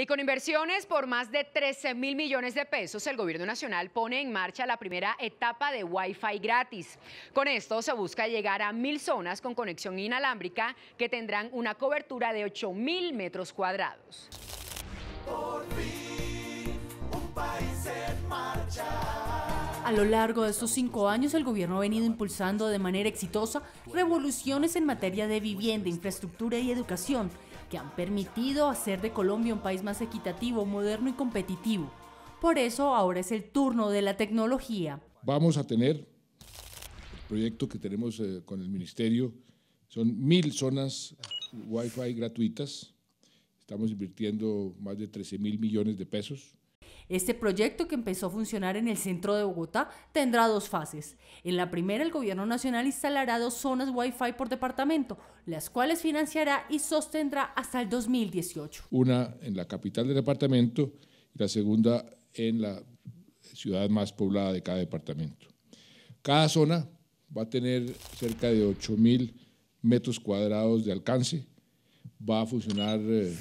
Y con inversiones por más de 13 mil millones de pesos, el Gobierno Nacional pone en marcha la primera etapa de Wi-Fi gratis. Con esto se busca llegar a mil zonas con conexión inalámbrica que tendrán una cobertura de 8 mil metros cuadrados. A lo largo de estos cinco años, el gobierno ha venido impulsando de manera exitosa revoluciones en materia de vivienda, infraestructura y educación, que han permitido hacer de Colombia un país más equitativo, moderno y competitivo. Por eso ahora es el turno de la tecnología. Vamos a tener el proyecto que tenemos eh, con el ministerio, son mil zonas wifi gratuitas. Estamos invirtiendo más de 13 mil millones de pesos. Este proyecto que empezó a funcionar en el centro de Bogotá tendrá dos fases. En la primera, el gobierno nacional instalará dos zonas Wi-Fi por departamento, las cuales financiará y sostendrá hasta el 2018. Una en la capital del departamento y la segunda en la ciudad más poblada de cada departamento. Cada zona va a tener cerca de 8.000 metros cuadrados de alcance, va a funcionar eh,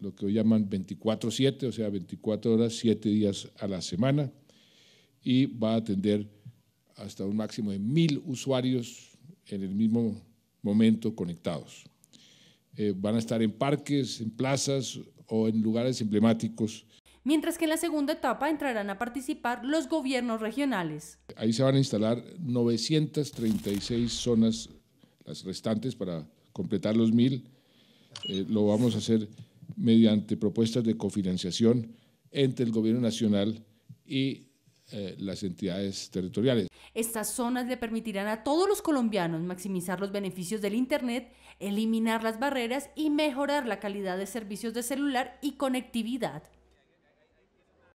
lo que hoy llaman 24-7, o sea, 24 horas, 7 días a la semana, y va a atender hasta un máximo de mil usuarios en el mismo momento conectados. Eh, van a estar en parques, en plazas o en lugares emblemáticos. Mientras que en la segunda etapa entrarán a participar los gobiernos regionales. Ahí se van a instalar 936 zonas, las restantes para completar los mil. Eh, lo vamos a hacer mediante propuestas de cofinanciación entre el Gobierno Nacional y eh, las entidades territoriales. Estas zonas le permitirán a todos los colombianos maximizar los beneficios del Internet, eliminar las barreras y mejorar la calidad de servicios de celular y conectividad.